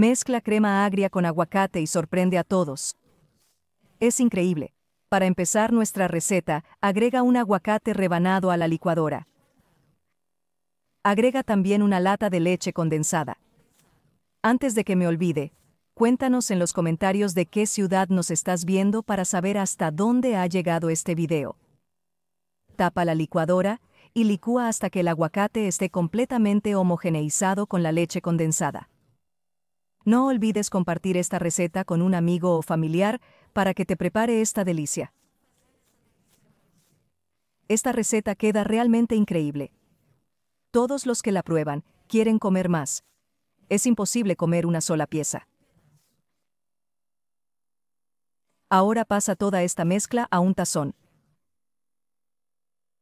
Mezcla crema agria con aguacate y sorprende a todos. Es increíble. Para empezar nuestra receta, agrega un aguacate rebanado a la licuadora. Agrega también una lata de leche condensada. Antes de que me olvide, cuéntanos en los comentarios de qué ciudad nos estás viendo para saber hasta dónde ha llegado este video. Tapa la licuadora y licúa hasta que el aguacate esté completamente homogeneizado con la leche condensada. No olvides compartir esta receta con un amigo o familiar para que te prepare esta delicia. Esta receta queda realmente increíble. Todos los que la prueban quieren comer más. Es imposible comer una sola pieza. Ahora pasa toda esta mezcla a un tazón.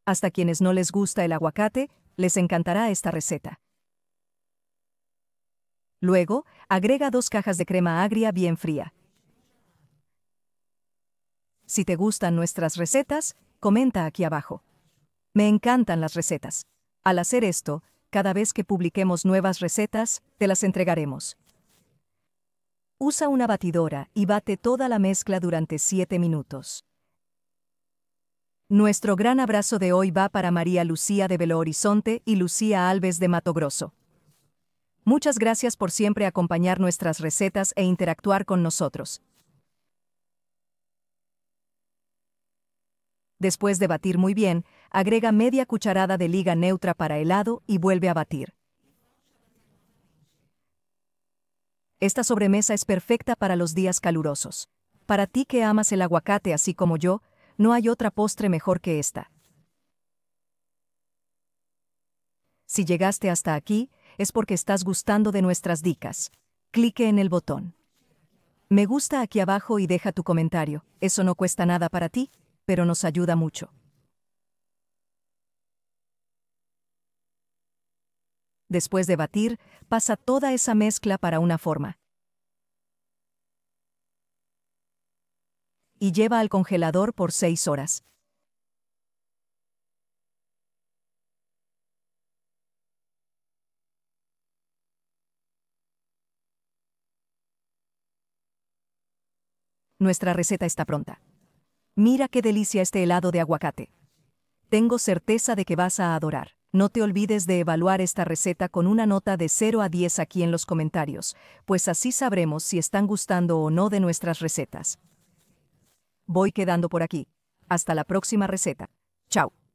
Hasta quienes no les gusta el aguacate, les encantará esta receta. Luego, agrega dos cajas de crema agria bien fría. Si te gustan nuestras recetas, comenta aquí abajo. Me encantan las recetas. Al hacer esto, cada vez que publiquemos nuevas recetas, te las entregaremos. Usa una batidora y bate toda la mezcla durante 7 minutos. Nuestro gran abrazo de hoy va para María Lucía de Belo Horizonte y Lucía Alves de Mato Grosso. Muchas gracias por siempre acompañar nuestras recetas e interactuar con nosotros. Después de batir muy bien, agrega media cucharada de liga neutra para helado y vuelve a batir. Esta sobremesa es perfecta para los días calurosos. Para ti que amas el aguacate así como yo, no hay otra postre mejor que esta. Si llegaste hasta aquí, es porque estás gustando de nuestras dicas. Clique en el botón. Me gusta aquí abajo y deja tu comentario. Eso no cuesta nada para ti, pero nos ayuda mucho. Después de batir, pasa toda esa mezcla para una forma. Y lleva al congelador por 6 horas. nuestra receta está pronta. Mira qué delicia este helado de aguacate. Tengo certeza de que vas a adorar. No te olvides de evaluar esta receta con una nota de 0 a 10 aquí en los comentarios, pues así sabremos si están gustando o no de nuestras recetas. Voy quedando por aquí. Hasta la próxima receta. Chao.